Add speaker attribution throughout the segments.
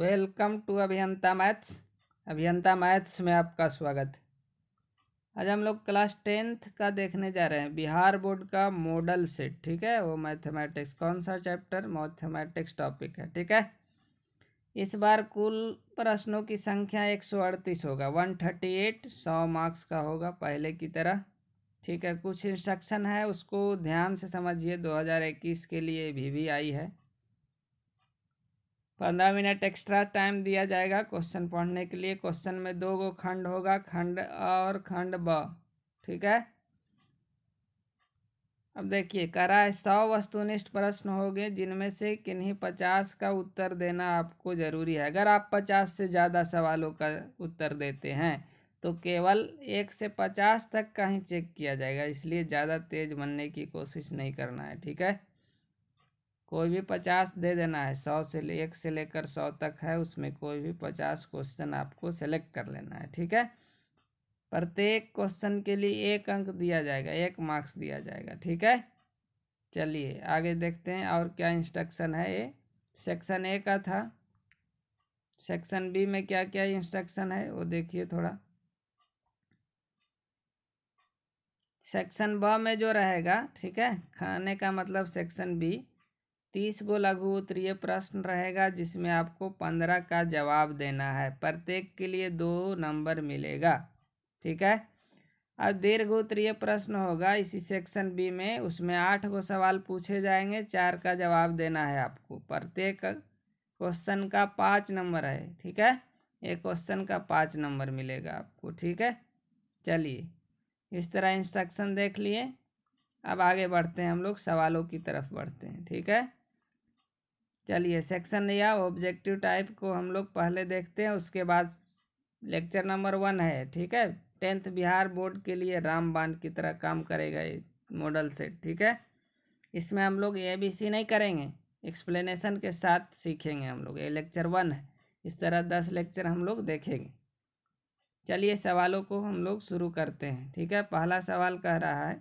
Speaker 1: welcome to Abhiyanta maths Abhiyanta maths में आपका स्वागत है आज हम लोग क्लास टेंथ का देखने जा रहे हैं बिहार बोर्ड का मॉडल सेट ठीक है वो मैथमेटिक्स कौन सा चैप्टर मैथमेटिक्स टॉपिक है ठीक है इस बार कुल प्रश्नों की संख्या एक सौ अड़तीस होगा वन थर्टी एट सौ मार्क्स का होगा पहले की तरह ठीक है कुछ इंस्ट्रक्शन है उसको ध्यान से समझिए दो के लिए भी, भी आई है पंद्रह मिनट एक्स्ट्रा टाइम दिया जाएगा क्वेश्चन पढ़ने के लिए क्वेश्चन में दो गो खंड होगा खंड और खंड ब ठीक है अब देखिए करा है सौ वस्तुनिष्ठ प्रश्न हो गए जिनमें से किन्हीं पचास का उत्तर देना आपको जरूरी है अगर आप पचास से ज़्यादा सवालों का उत्तर देते हैं तो केवल एक से पचास तक का ही चेक किया जाएगा इसलिए ज़्यादा तेज बनने की कोशिश नहीं करना है ठीक है कोई भी पचास दे देना है सौ से एक से लेकर सौ तक है उसमें कोई भी पचास क्वेश्चन आपको सेलेक्ट कर लेना है ठीक है प्रत्येक क्वेश्चन के लिए एक अंक दिया जाएगा एक मार्क्स दिया जाएगा ठीक है चलिए आगे देखते हैं और क्या इंस्ट्रक्शन है ये सेक्शन ए का था सेक्शन बी में क्या क्या इंस्ट्रक्शन है वो देखिए थोड़ा सेक्शन ब में जो रहेगा ठीक है खाने का मतलब सेक्शन बी तीस गो लघु उत्तरीय प्रश्न रहेगा जिसमें आपको पंद्रह का जवाब देना है प्रत्येक के लिए दो नंबर मिलेगा ठीक है अब दीर्घ उत्तरीय प्रश्न होगा इसी सेक्शन बी में उसमें आठ गो सवाल पूछे जाएंगे चार का जवाब देना है आपको प्रत्येक क्वेश्चन का पाँच नंबर है ठीक है ये क्वेश्चन का पाँच नंबर मिलेगा आपको ठीक है चलिए इस तरह इंस्ट्रक्शन देख लिए अब आगे बढ़ते हैं हम लोग सवालों की तरफ बढ़ते हैं ठीक है चलिए सेक्शन या ऑब्जेक्टिव टाइप को हम लोग पहले देखते हैं उसके बाद लेक्चर नंबर वन है ठीक है टेंथ बिहार बोर्ड के लिए रामबान की तरह काम करेगा ये मॉडल सेट ठीक है इसमें हम लोग ए बी सी नहीं करेंगे एक्सप्लेनेशन के साथ सीखेंगे हम लोग ये लेक्चर वन है इस तरह दस लेक्चर हम लोग देखेंगे चलिए सवालों को हम लोग शुरू करते हैं ठीक है पहला सवाल कह रहा है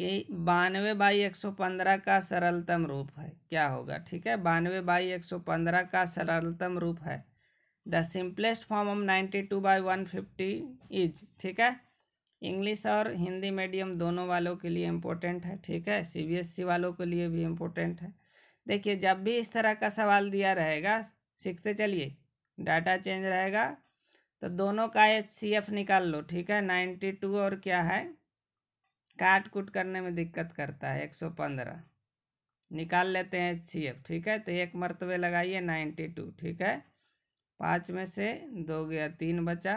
Speaker 1: कि बानवे बाई एक सौ पंद्रह का सरलतम रूप है क्या होगा ठीक है बानवे बाई एक सौ पंद्रह का सरलतम रूप है the simplest form of ninety two by one fifty is ठीक है इंग्लिश और हिंदी मीडियम दोनों वालों के लिए इम्पोर्टेंट है ठीक है सीबीएसई e वालों के लिए भी इम्पोर्टेंट है देखिए जब भी इस तरह का सवाल दिया रहेगा सीखते चलिए डाटा चेंज रहेगा तो दोनों का एच सी एफ निकाल लो ठीक है नाइन्टी टू और क्या है काट कूट करने में दिक्कत करता है एक सौ पंद्रह निकाल लेते हैं सी एफ ठीक है तो एक मरतबे लगाइए नाइन्टी टू ठीक है पाँच में से दो गया तीन बचा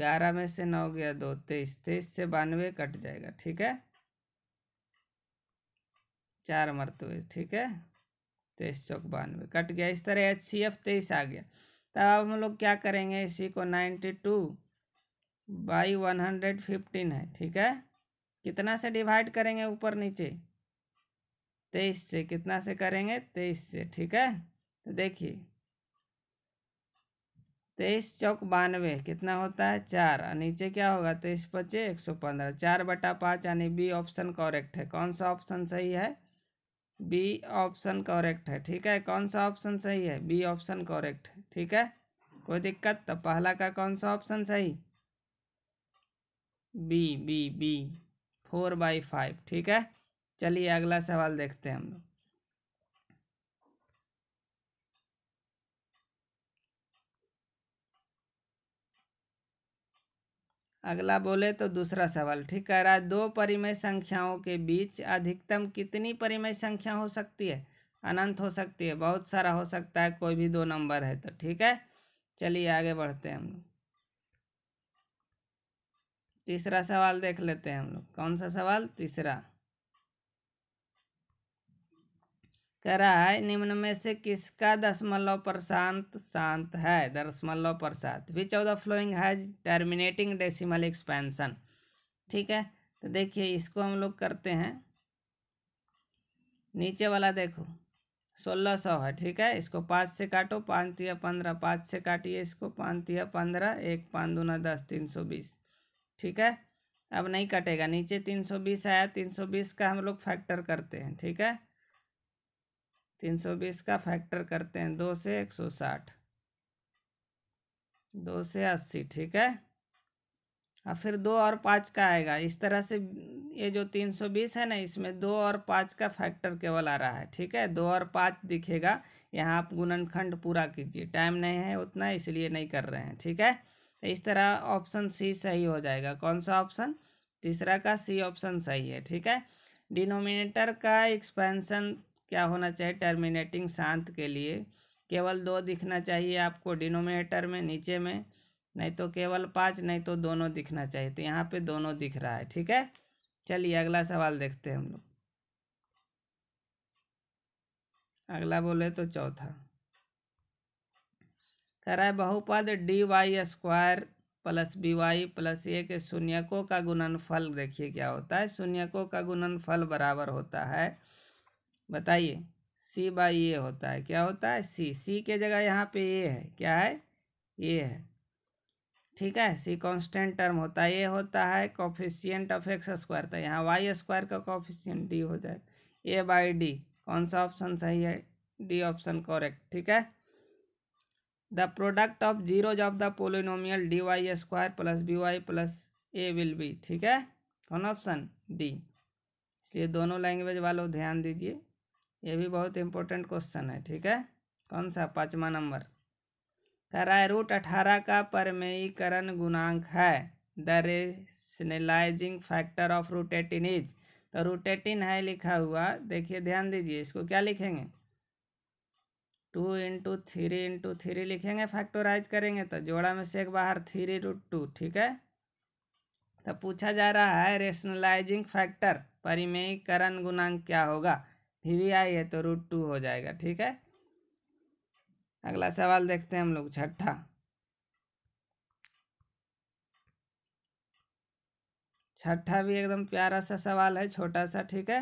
Speaker 1: ग्यारह में से नौ गया दो तेईस तेईस से बानवे कट जाएगा ठीक है चार मरतबे ठीक है तेईस चौक बानवे कट गया इस तरह एच सी एफ तेईस आ गया तब तो अब हम लोग क्या करेंगे इसी को ninety two by one hundred fifteen है ठीक है कितना से डिवाइड करेंगे ऊपर नीचे तेईस से कितना से करेंगे तेईस से ठीक है तो देखिए तेईस चौक बानवे कितना होता है चार और नीचे क्या होगा तेईस पच्चीस एक सौ पंद्रह चार बटा पाँच यानी बी ऑप्शन करेक्ट है कौन सा ऑप्शन सही है बी ऑप्शन करेक्ट है ठीक है कौन सा ऑप्शन सही है बी ऑप्शन करेक्ट है ठीक है कोई दिक्कत तो पहला का कौन सा ऑप्शन सही B B B four by five ठीक है चलिए अगला सवाल देखते हैं हम लोग अगला बोले तो दूसरा सवाल ठीक कह रहा है दो परिमेय संख्याओं के बीच अधिकतम कितनी परिमेय संख्या हो सकती है अनंत हो सकती है बहुत सारा हो सकता है कोई भी दो नंबर है तो ठीक है चलिए आगे बढ़ते हैं हम लोग तीसरा सवाल देख लेते हैं हम लोग कौन सा सवाल तीसरा कह रहा है निम्न में से किसका दशमलव प्रशांत शांत है दशमलव प्रसाद which of the following has terminating decimal expansion ठीक है तो देखिए इसको हम लोग करते हैं नीचे वाला देखो सोलह सौ है ठीक है इसको पाँच से काटो पाँच तिया पंद्रह पाँच से काटिए इसको पाँच तिया पंद्रह एक पाँच दूना दस तीन सौ बीस ठीक है अब नहीं कटेगा नीचे तीन सौ बीस आया तीन सौ बीस का हम लोग फैक्टर करते हैं ठीक है तीन सौ बीस का फैक्टर करते हैं दो से एक सौ साठ दो से अस्सी ठीक है और फिर दो और पाँच का आएगा इस तरह से ये जो तीन सौ बीस है ना इसमें दो और पाँच का फैक्टर केवल आ रहा है ठीक है दो और पाँच दिखेगा यहाँ आप गुणनखंड पूरा कीजिए टाइम नहीं है उतना इसलिए नहीं कर रहे हैं ठीक है इस तरह ऑप्शन सी सही हो जाएगा कौन सा ऑप्शन तीसरा का सी ऑप्शन सही है ठीक है डिनोमिनेटर का एक्सपेंशन क्या होना चाहिए टर्मिनेटिंग शांत के लिए केवल दो दिखना चाहिए आपको डिनोमिनेटर में नीचे में नहीं तो केवल पाँच नहीं तो दोनों दिखना चाहिए तो यहाँ पे दोनों दिख रहा है ठीक है चलिए अगला सवाल देखते हैं हम लोग अगला बोले तो चौथा कह रहा है बहुपद D Y square plus B Y plus A के शून्यकों का गुणनफल देखिए क्या होता है शून्यकों का गुणनफल बराबर होता है बताइए सी बाई ए होता है क्या होता है सी सी के जगह यहाँ पे ए है क्या है ए है ठीक है सी कांस्टेंट टर्म होता है ए होता है कॉफिशियंट ऑफ एक्स स्क्वायर तो यहाँ वाई स्क्वायर का कॉफिशियंट डी हो जाए ए बाई डी कौन सा ऑप्शन सही है डी ऑप्शन कॉरेक्ट ठीक है The product of zeros of the polynomial dy square plus by plus a will be ठीक है कौन ऑप्शन डी इसलिए दोनों लैंग्वेज वालों ध्यान दीजिए ये भी बहुत इंपॉर्टेंट क्वेश्चन है ठीक है कौन सा पाँचवा नंबर कह रहा है रूट अठारह का परमेयीकरण गुणांक है the rationalising factor of root eighteen is तो रूट एटीन है लिखा हुआ देखिए ध्यान दीजिए इसको क्या लिखेंगे two into three into three लिखेंगे फैक्टोराइज करेंगे तो जोड़ा में से एक बाहर थ्री रूट टू ठीक है तो पूछा जा रहा है रेशनलाइजिंग फैक्टर परिमयीकरण गुणांक क्या होगा वी वी आई है तो रूट टू हो जाएगा ठीक है अगला सवाल देखते हैं हम लोग छठा छठा भी एकदम प्यारा सा सवाल है छोटा सा ठीक है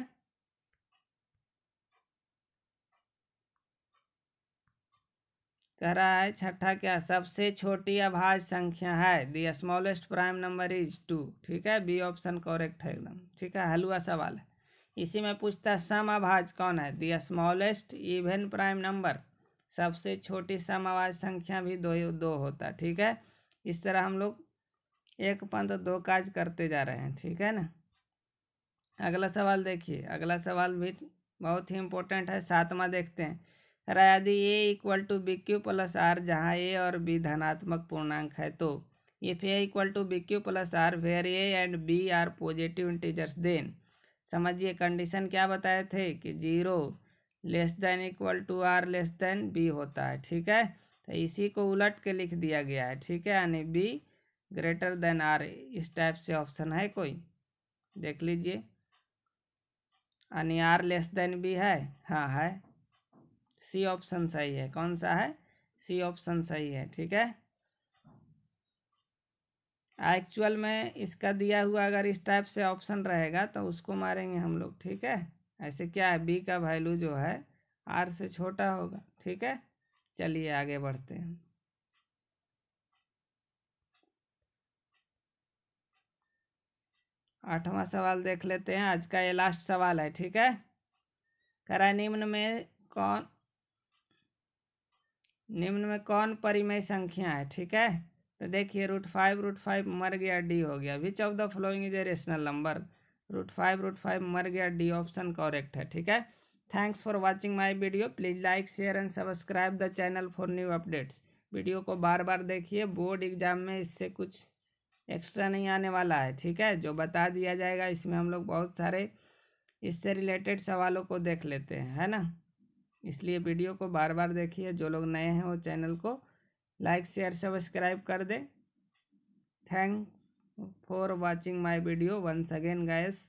Speaker 1: कह रहा है छठा क्या सबसे छोटी अभाज्य संख्या है the smallest prime number is two ठीक है बी ऑप्शन कॉरेक्ट है एकदम ठीक है हलवा सवाल है इसी में पूछता है सम अभाज कौन है the smallest even prime number सबसे छोटी सम अभाज संख्या भी दो दो होता है ठीक है इस तरह हम लोग एक पंथ दो काज करते जा रहे हैं ठीक है ना अगला सवाल देखिए अगला सवाल भी बहुत ही इम्पोर्टेंट है सातवां देखते हैं हरा यदि A equal to B Q plus R जहाँ ए और बी धनात्मक पूर्णांक है तो if A equal to B Q plus R where A and B are positive integers then समझिए कंडीशन क्या बताए थे कि zero less than equal to R less than B होता है ठीक है तो इसी को उलट के लिख दिया गया है ठीक है यानी बी ग्रेटर देन आर इस टाइप से ऑप्शन है कोई देख लीजिए यानी आर लेस देन बी है हाँ है सी ऑप्शन सही है कौन सा है सी ऑप्शन सही है ठीक है एक्चुअल में इसका दिया हुआ अगर इस टाइप से ऑप्शन रहेगा तो उसको मारेंगे हम लोग ठीक है ऐसे क्या है बी का वैल्यू जो है आर से छोटा होगा ठीक है चलिए आगे बढ़ते हैं आठवां सवाल देख लेते हैं आज का ये लास्ट सवाल है ठीक है करा निम्न में कौन निम्न में कौन परिमय संख्या है ठीक है तो देखिए रूट फाइव रूट फाइव मर गया डी हो गया which of the following is a rational number root five root five मर गया डी ऑप्शन करेक्ट है ठीक है thanks for watching my video please like share and subscribe the channel for new updates video को बार बार देखिए board exam में इससे कुछ एक्स्ट्रा नहीं आने वाला है ठीक है जो बता दिया जाएगा इसमें हम लोग बहुत सारे इससे रिलेटेड सवालों को देख लेते हैं है ना इसलिए वीडियो को बार बार देखिए जो लोग नए हैं वो चैनल को लाइक शेयर सब्सक्राइब कर दें thanks for watching my video once again guys